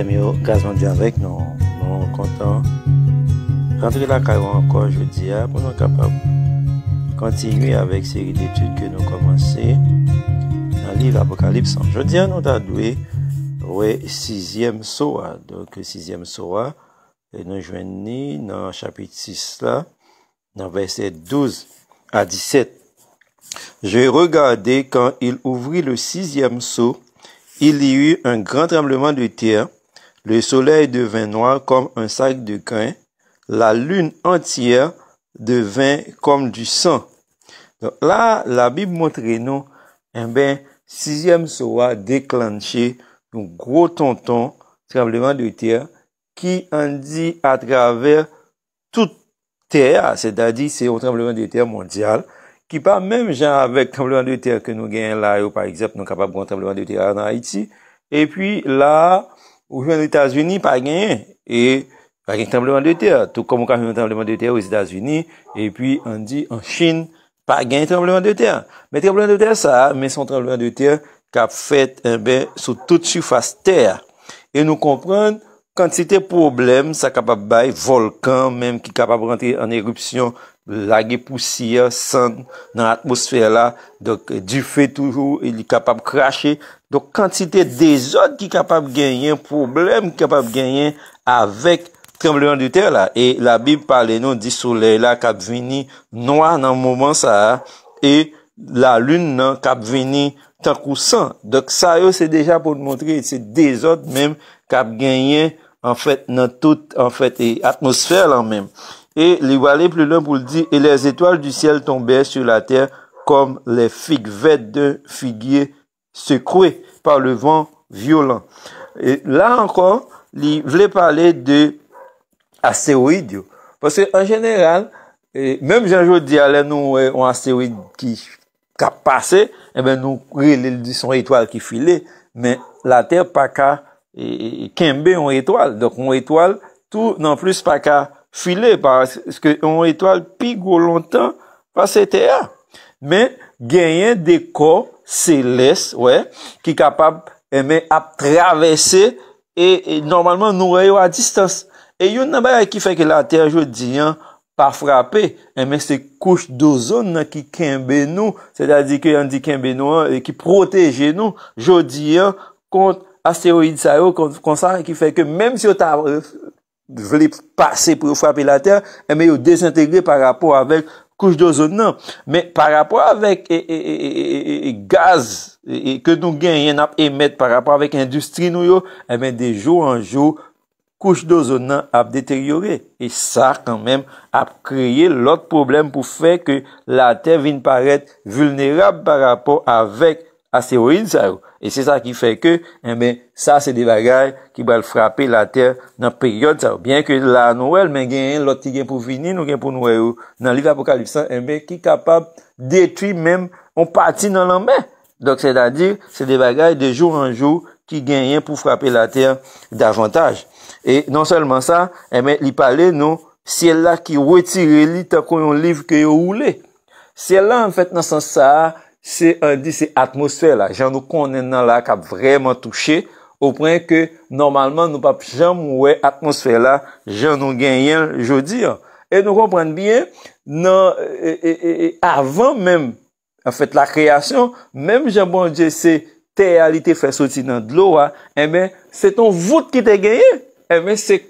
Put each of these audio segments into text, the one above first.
fèm avec gazman di avèk nan encore, kontan. Rentrer la encore jeudi ah, pour nous continuer avec continuer avec que nous d'étude que nous komanse livre liv livre Apocalypse. Jeudi, nous avons doué le 6 soir. Donc, le 6 soir, et nous venons dans le chapitre 6 là, dans verset 12 à 17. J'ai regardé quand il ouvrit le sixième sceau, il y eut un grand tremblement de terre, le soleil devint noir comme un sac de grain. La lune entière devint comme du sang. Donc là, la Bible montre nous, eh ben, sixième soir déclenché, un gros tonton, tremblement de terre, qui en dit à travers toute terre, c'est-à-dire c'est un tremblement de terre mondial, qui pas même genre avec tremblement de terre que nous gagnons là, par exemple, nous sommes capables de tremblement de terre en Haïti. Et puis là, Ou jwen Etats-Unis, pa gen, e pa gen trembleman de terre. Tou komon ka jwen trembleman de terre ou Etats-Unis, e pi an di an Chin, pa gen trembleman de terre. Men trembleman de terre sa, men son trembleman de terre ka fet en eh ben sou tout surface terre. E nou kompran kantite problem sa kapab bay volkan, men ki kapab rentre an erupsyon lage poussi ya, san nan atmosfer la, dok di fe toujou, ili kapab krashe, dok kantite de zot ki kapab genyen, problem ki kapab genyen, avek trembleman di ter la, e la bib pale nou di sole la, kap veni noa nan mouman sa, e la lun nan, kap veni tankou san, dok sa yo se deja pou te montre, se de zot menm, kap genyen, nan tout atmosfer la menm, et il plus loin pour le dire, et les étoiles du ciel tombaient sur la terre comme les figues vertes d'un figuier secoué par le vent violent. Et là encore, il voulait parler de astéroïdes. Parce qu'en général, même jean jour dit, allez, nous, on astéroïde qui, qui a passé, eh ben, nous, a son étoile qui filait, mais la terre pas qu'à, et, et, on étoile. Donc, on étoile, tout, non plus pas qu'à, file pa, eske yon etwal pi gwo lontan, pa se te a. Men, genyen de ko, seles, we, ki kapap, eme, a travese, e, normalman nou reyo a distans. E yon nabare ki feke la terjou diyan pa frape, eme se kouch dozon na ki kenbe nou, se ta di ki an di kenbe nou, ki proteje nou, jodi yon kont asteroid sa yo kont sa, ki feke menm si yo ta vle pase pou yo fwape la ter, eme eh, yo dezintegre par rapport avek kouche dozonan. Non. Men, par rapport avek eh, eh, gaz ke nou gen yen ap emet par rapport avek industri nou yo, eme de jou an jou, kouche dozonan non, ap deteryore. E sa, kan men, ap kreye lot problem pou fe ke la ter vin paret vulnerab par rapport avek Asteroid, sa ou. E se sa ki fe ke, e eh men, sa se de bagay ki bal frape la ter nan peryode, sa ou. Bien ke la Noël, men genyen loti gen pou vini, nou gen pou nouè ou. Euh, nan liv apokalipsan, e eh men, ki kapab detri men on pati nan lanmen. Dok se da dir, se de bagay de jou an jou ki genyen pou frape la ter davantage. E non selman sa, e eh men, li pale nou, siye la ki wetire li ta kon yon liv ke yo oule. Siye la, en fet, nan san sa a, Se an di se atmosfè la, jan nou konnen nan la kap vreman touche, ou pren ke normalman nou pap jan mouwe atmosfè la, jan nou genyen jodi. E nou kon pren biye, nan, e, e, e, e, avan menm, an fèt la kreasyon, menm jan bon dje se te realite fè soti nan dlo, e men, se ton vout ki te genyen, e men, se konnen.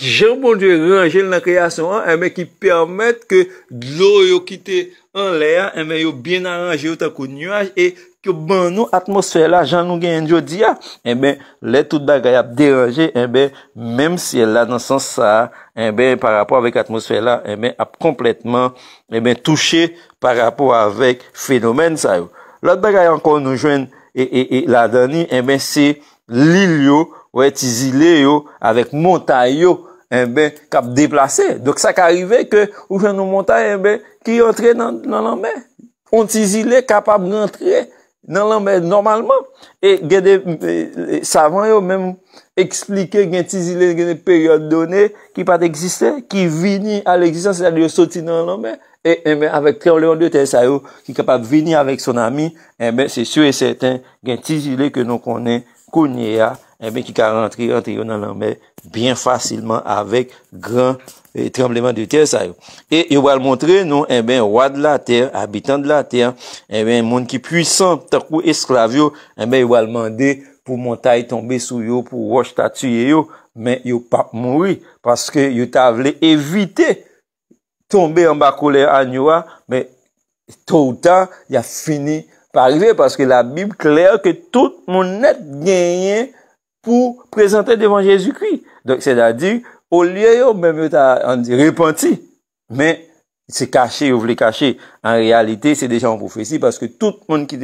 Jan bon di re anjen nan kreasyon an, eme eh, ki permèt ke dlo yo kite an le an, eh, eme yo bin an anjen yo takou niwaj, e kyo ban nou atmosfè la, jan nou gen yon di an, eme eh, let ou dagay ap deranje, eme, mem si el la nan sans sa, eme, par rapò avèk atmosfè la, eme, ap kompletman, eme, touche par rapò avèk fenomen sa yo. Lot dagay an kon nou jwen, e, e, e, la dani, eme, se lilyo, wè tizile yo, avek monta yo, en eh ben, kap deplase. Dok sa ka arrive, ke ou jan nou monta, en eh ben, ki yon tre nan lan men. On tizile, kapab rentre, nan lan men, normalman, e gen de, eh, savan yo, men, eksplike gen tizile, gen de peryode donen, ki pat eksiste, ki vini, al eksistans, sa di yo soti nan lan men, e en ben, avek tre, wè yon de te sa yo, ki kapab vini, avek son ami, en ben, se sou e seten, gen tizile, ke nou konen, konye ya, en ben ki ka rentri, rentri yo nan eh langme, bien fasilman avèk gran trembleman de ter sa yo. E yo wal montre nou, en ben wad la ter, abitan la ter, en ben moun ki pwisan, takou esklav yo, en ben yo wal mande pou montaye tombe sou yo, pou roche tatuye yo, men yo pap mouri, paske yo ta vle evite tombe an bakole an yo a, men touta, ya fini parive, paske la bib kler ke tout moun net genyen pou prezante devan Jezu Kri. Donk se da di, ou liye yo, mwen mwen ta repanti. Men, se kache, ou vle kache, an realite, se deja an profesi, paske tout moun ki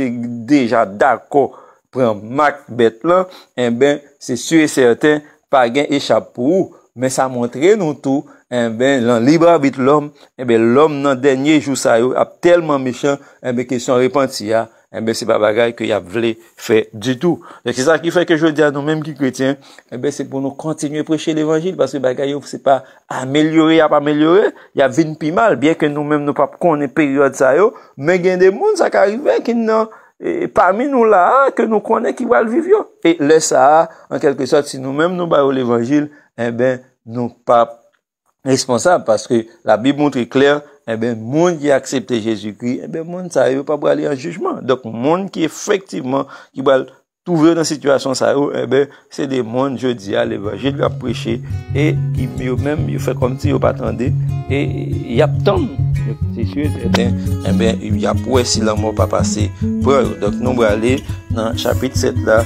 deja dako pren mak bet lan, en eh ben, se sure serten, pagen esha pou ou, men sa montre nou tou, en eh ben, lan libra vit lom, en eh ben, lom nan denye jou sa yo, ap telman mechan, en ben, kesyon repanti ya, ah, eh ben, c'est pas bagaille que y a voulu faire du tout. Donc, c'est ça qui fait que je dis à nous-mêmes qui chrétiens, eh ben, c'est pour nous continuer à prêcher l'évangile, parce que bagaille, oh, c'est pas améliorer, a pas améliorer, y a vingt pi mal, bien que nous-mêmes nous pas est période ça yo, mais y a des mondes, ça qui arrive, qui n'ont, et parmi nous là, que nous connaît qui va le vivre. Et là, ça, en quelque sorte, si nous-mêmes nous baillons l'évangile, eh ben, nous pas responsable parce que la Bible montre clair Eh moun ki aksepte Jezoukri, eh moun sa yon pa brale yon joujman. Dok moun ki efektiveman ki brale tout vre nan sitwasyon sa yon, se de moun jodi a, le vajit vre apreche, e ki mou mèm yon fè kom ti yon patande, e yap tom, se yon, e ben yap wè si la mò pa pase. Donc nou brale nan chapit set la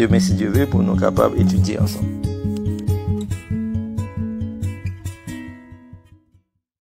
de Mesidu Vè pou nou kapab etuti ansan.